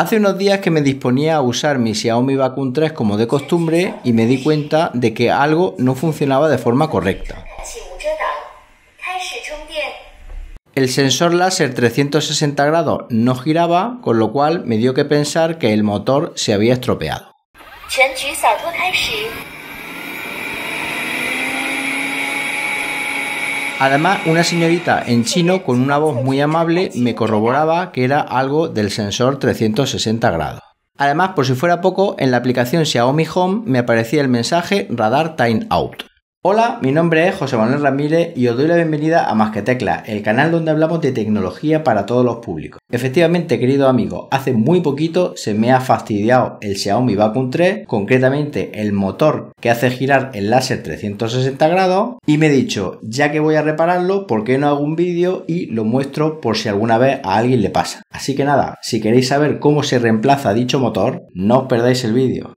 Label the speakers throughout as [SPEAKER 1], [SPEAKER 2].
[SPEAKER 1] Hace unos días que me disponía a usar mi Xiaomi Vacuum 3 como de costumbre y me di cuenta de que algo no funcionaba de forma correcta. El sensor láser 360 grados no giraba, con lo cual me dio que pensar que el motor se había estropeado. Además, una señorita en chino con una voz muy amable me corroboraba que era algo del sensor 360 grados. Además, por si fuera poco, en la aplicación Xiaomi Home me aparecía el mensaje Radar Time Out. Hola, mi nombre es José Manuel Ramírez y os doy la bienvenida a Más que Tecla, el canal donde hablamos de tecnología para todos los públicos. Efectivamente, querido amigo, hace muy poquito se me ha fastidiado el Xiaomi Vacuum 3, concretamente el motor que hace girar el láser 360 grados, y me he dicho, ya que voy a repararlo, ¿por qué no hago un vídeo y lo muestro por si alguna vez a alguien le pasa? Así que nada, si queréis saber cómo se reemplaza dicho motor, no os perdáis el vídeo.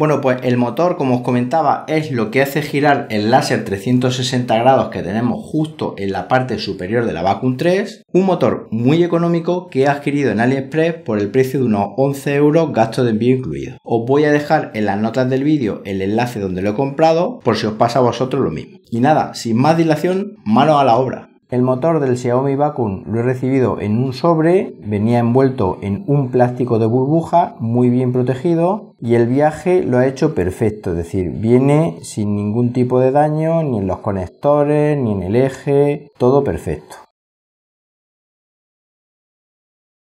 [SPEAKER 1] Bueno, pues el motor, como os comentaba, es lo que hace girar el láser 360 grados que tenemos justo en la parte superior de la Vacuum 3. Un motor muy económico que he adquirido en AliExpress por el precio de unos 11 euros gasto de envío incluido. Os voy a dejar en las notas del vídeo el enlace donde lo he comprado por si os pasa a vosotros lo mismo. Y nada, sin más dilación, mano a la obra. El motor del Xiaomi Vacuum lo he recibido en un sobre, venía envuelto en un plástico de burbuja muy bien protegido y el viaje lo ha hecho perfecto, es decir, viene sin ningún tipo de daño ni en los conectores ni en el eje, todo perfecto.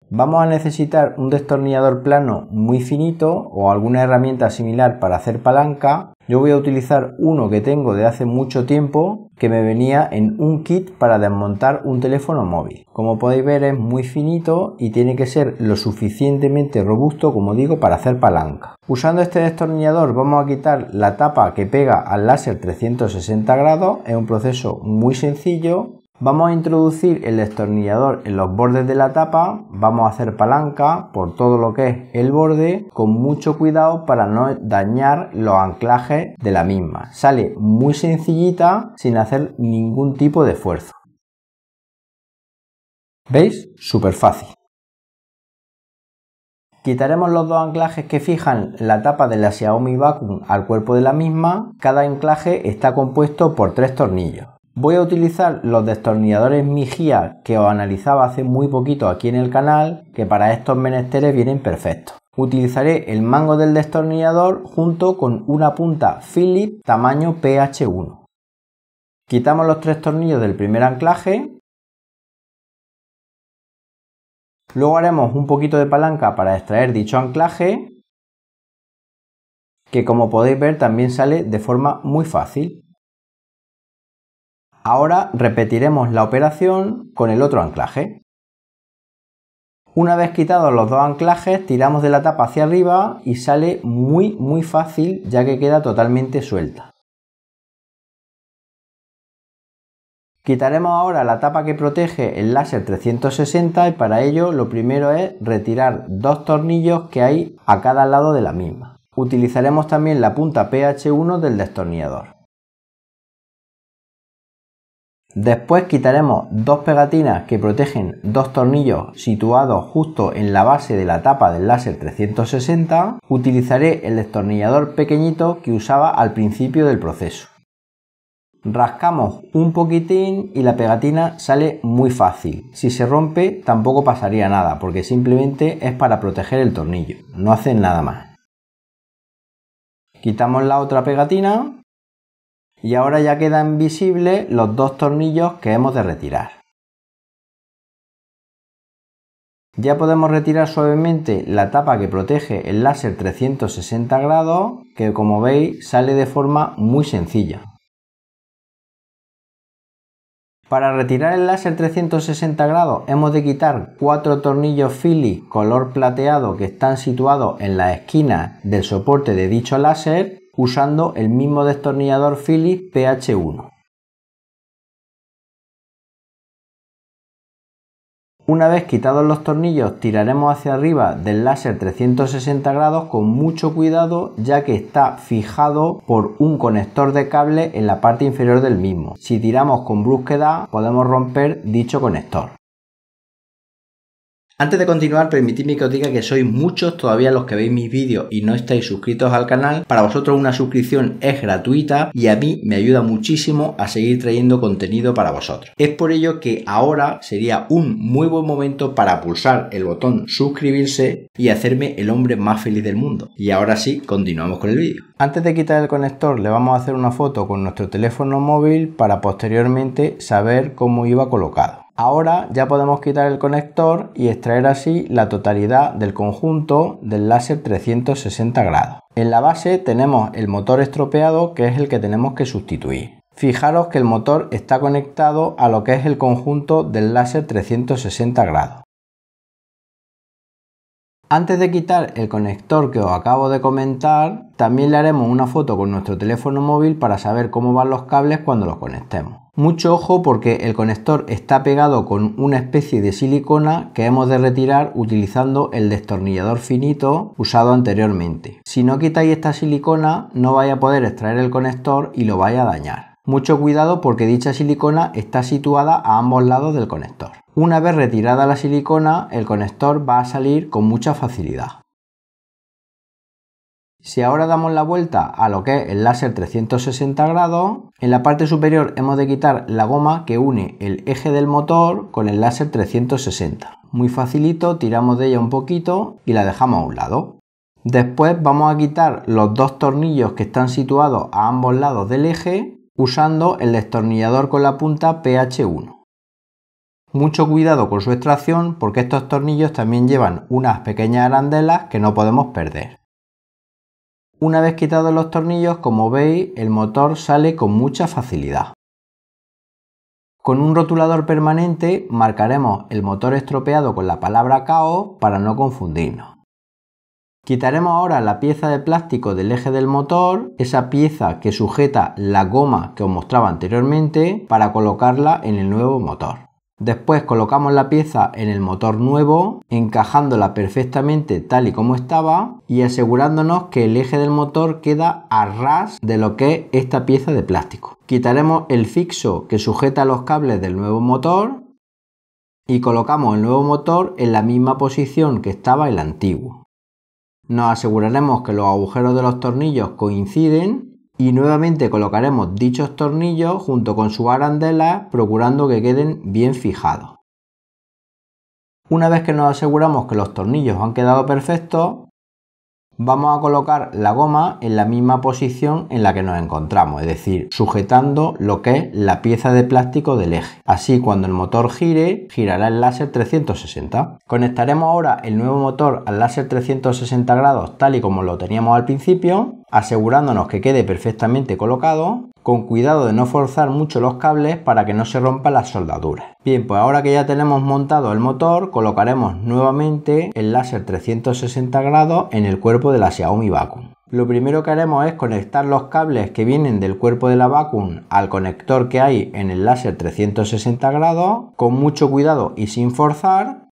[SPEAKER 1] Vamos a necesitar un destornillador plano muy finito o alguna herramienta similar para hacer palanca yo voy a utilizar uno que tengo de hace mucho tiempo que me venía en un kit para desmontar un teléfono móvil. Como podéis ver es muy finito y tiene que ser lo suficientemente robusto, como digo, para hacer palanca. Usando este destornillador vamos a quitar la tapa que pega al láser 360 grados. Es un proceso muy sencillo Vamos a introducir el destornillador en los bordes de la tapa, vamos a hacer palanca por todo lo que es el borde con mucho cuidado para no dañar los anclajes de la misma. Sale muy sencillita sin hacer ningún tipo de esfuerzo. ¿Veis? Súper fácil. Quitaremos los dos anclajes que fijan la tapa de la Xiaomi Vacuum al cuerpo de la misma. Cada anclaje está compuesto por tres tornillos. Voy a utilizar los destornilladores Mijia que os analizaba hace muy poquito aquí en el canal, que para estos menesteres vienen perfectos. Utilizaré el mango del destornillador junto con una punta Philip tamaño PH1. Quitamos los tres tornillos del primer anclaje. Luego haremos un poquito de palanca para extraer dicho anclaje, que como podéis ver también sale de forma muy fácil. Ahora repetiremos la operación con el otro anclaje. Una vez quitados los dos anclajes, tiramos de la tapa hacia arriba y sale muy muy fácil ya que queda totalmente suelta. Quitaremos ahora la tapa que protege el láser 360 y para ello lo primero es retirar dos tornillos que hay a cada lado de la misma. Utilizaremos también la punta PH1 del destornillador. Después quitaremos dos pegatinas que protegen dos tornillos situados justo en la base de la tapa del láser 360. Utilizaré el destornillador pequeñito que usaba al principio del proceso. Rascamos un poquitín y la pegatina sale muy fácil. Si se rompe tampoco pasaría nada porque simplemente es para proteger el tornillo. No hacen nada más. Quitamos la otra pegatina y ahora ya quedan visibles los dos tornillos que hemos de retirar. Ya podemos retirar suavemente la tapa que protege el láser 360 grados, que como veis sale de forma muy sencilla. Para retirar el láser 360 grados hemos de quitar cuatro tornillos Philly color plateado que están situados en la esquina del soporte de dicho láser usando el mismo destornillador Philips PH1. Una vez quitados los tornillos tiraremos hacia arriba del láser 360 grados con mucho cuidado ya que está fijado por un conector de cable en la parte inferior del mismo. Si tiramos con brusquedad podemos romper dicho conector. Antes de continuar, permitidme que os diga que sois muchos todavía los que veis mis vídeos y no estáis suscritos al canal. Para vosotros una suscripción es gratuita y a mí me ayuda muchísimo a seguir trayendo contenido para vosotros. Es por ello que ahora sería un muy buen momento para pulsar el botón suscribirse y hacerme el hombre más feliz del mundo. Y ahora sí, continuamos con el vídeo. Antes de quitar el conector le vamos a hacer una foto con nuestro teléfono móvil para posteriormente saber cómo iba colocado. Ahora ya podemos quitar el conector y extraer así la totalidad del conjunto del láser 360 grados. En la base tenemos el motor estropeado que es el que tenemos que sustituir. Fijaros que el motor está conectado a lo que es el conjunto del láser 360 grados. Antes de quitar el conector que os acabo de comentar, también le haremos una foto con nuestro teléfono móvil para saber cómo van los cables cuando los conectemos. Mucho ojo porque el conector está pegado con una especie de silicona que hemos de retirar utilizando el destornillador finito usado anteriormente. Si no quitáis esta silicona no vais a poder extraer el conector y lo vais a dañar. Mucho cuidado porque dicha silicona está situada a ambos lados del conector. Una vez retirada la silicona, el conector va a salir con mucha facilidad. Si ahora damos la vuelta a lo que es el láser 360 grados, en la parte superior hemos de quitar la goma que une el eje del motor con el láser 360. Muy facilito, tiramos de ella un poquito y la dejamos a un lado. Después vamos a quitar los dos tornillos que están situados a ambos lados del eje usando el destornillador con la punta PH1. Mucho cuidado con su extracción porque estos tornillos también llevan unas pequeñas arandelas que no podemos perder. Una vez quitados los tornillos, como veis, el motor sale con mucha facilidad. Con un rotulador permanente marcaremos el motor estropeado con la palabra KO para no confundirnos. Quitaremos ahora la pieza de plástico del eje del motor, esa pieza que sujeta la goma que os mostraba anteriormente, para colocarla en el nuevo motor. Después colocamos la pieza en el motor nuevo, encajándola perfectamente tal y como estaba y asegurándonos que el eje del motor queda a ras de lo que es esta pieza de plástico. Quitaremos el fixo que sujeta los cables del nuevo motor y colocamos el nuevo motor en la misma posición que estaba el antiguo. Nos aseguraremos que los agujeros de los tornillos coinciden y nuevamente colocaremos dichos tornillos junto con su arandela procurando que queden bien fijados. Una vez que nos aseguramos que los tornillos han quedado perfectos, vamos a colocar la goma en la misma posición en la que nos encontramos, es decir, sujetando lo que es la pieza de plástico del eje. Así cuando el motor gire, girará el láser 360. Conectaremos ahora el nuevo motor al láser 360 grados tal y como lo teníamos al principio, asegurándonos que quede perfectamente colocado con cuidado de no forzar mucho los cables para que no se rompan las soldaduras. Bien, pues ahora que ya tenemos montado el motor, colocaremos nuevamente el láser 360 grados en el cuerpo de la Xiaomi Vacuum. Lo primero que haremos es conectar los cables que vienen del cuerpo de la vacuum al conector que hay en el láser 360 grados, con mucho cuidado y sin forzar.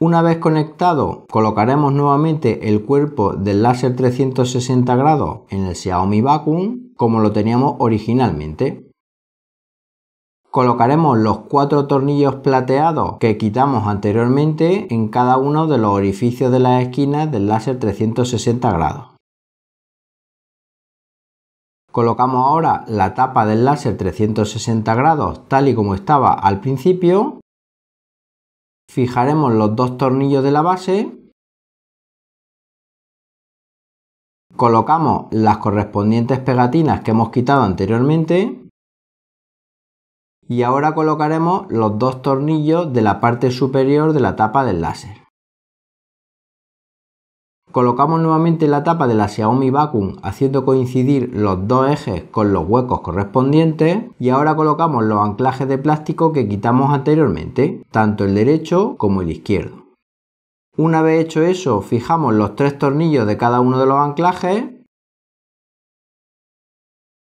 [SPEAKER 1] Una vez conectado, colocaremos nuevamente el cuerpo del láser 360 grados en el Xiaomi Vacuum como lo teníamos originalmente. Colocaremos los cuatro tornillos plateados que quitamos anteriormente en cada uno de los orificios de las esquinas del láser 360 grados. Colocamos ahora la tapa del láser 360 grados tal y como estaba al principio. Fijaremos los dos tornillos de la base Colocamos las correspondientes pegatinas que hemos quitado anteriormente y ahora colocaremos los dos tornillos de la parte superior de la tapa del láser. Colocamos nuevamente la tapa de la Xiaomi Vacuum haciendo coincidir los dos ejes con los huecos correspondientes y ahora colocamos los anclajes de plástico que quitamos anteriormente, tanto el derecho como el izquierdo. Una vez hecho eso, fijamos los tres tornillos de cada uno de los anclajes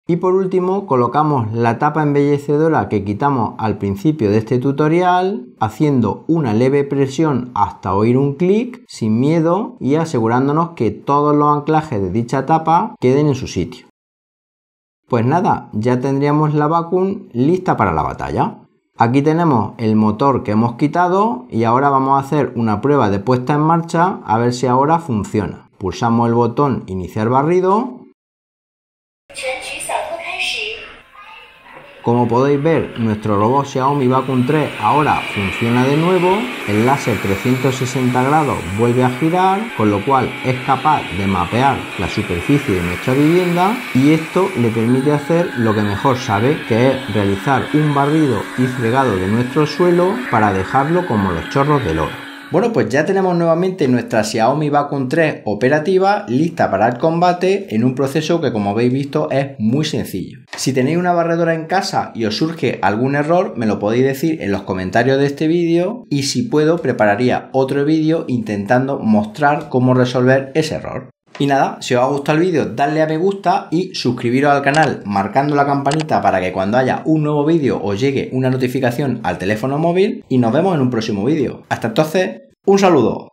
[SPEAKER 1] y por último colocamos la tapa embellecedora que quitamos al principio de este tutorial haciendo una leve presión hasta oír un clic sin miedo y asegurándonos que todos los anclajes de dicha tapa queden en su sitio. Pues nada, ya tendríamos la vacuum lista para la batalla. Aquí tenemos el motor que hemos quitado y ahora vamos a hacer una prueba de puesta en marcha a ver si ahora funciona. Pulsamos el botón iniciar barrido. Como podéis ver, nuestro robot Xiaomi Vacuum 3 ahora funciona de nuevo, el láser 360 grados vuelve a girar, con lo cual es capaz de mapear la superficie de nuestra vivienda y esto le permite hacer lo que mejor sabe, que es realizar un barrido y fregado de nuestro suelo para dejarlo como los chorros del oro. Bueno, pues ya tenemos nuevamente nuestra Xiaomi Vacuum 3 operativa, lista para el combate, en un proceso que como habéis visto es muy sencillo. Si tenéis una barredora en casa y os surge algún error, me lo podéis decir en los comentarios de este vídeo y si puedo prepararía otro vídeo intentando mostrar cómo resolver ese error. Y nada, si os ha gustado el vídeo, dadle a me gusta y suscribiros al canal marcando la campanita para que cuando haya un nuevo vídeo os llegue una notificación al teléfono móvil y nos vemos en un próximo vídeo. Hasta entonces, un saludo.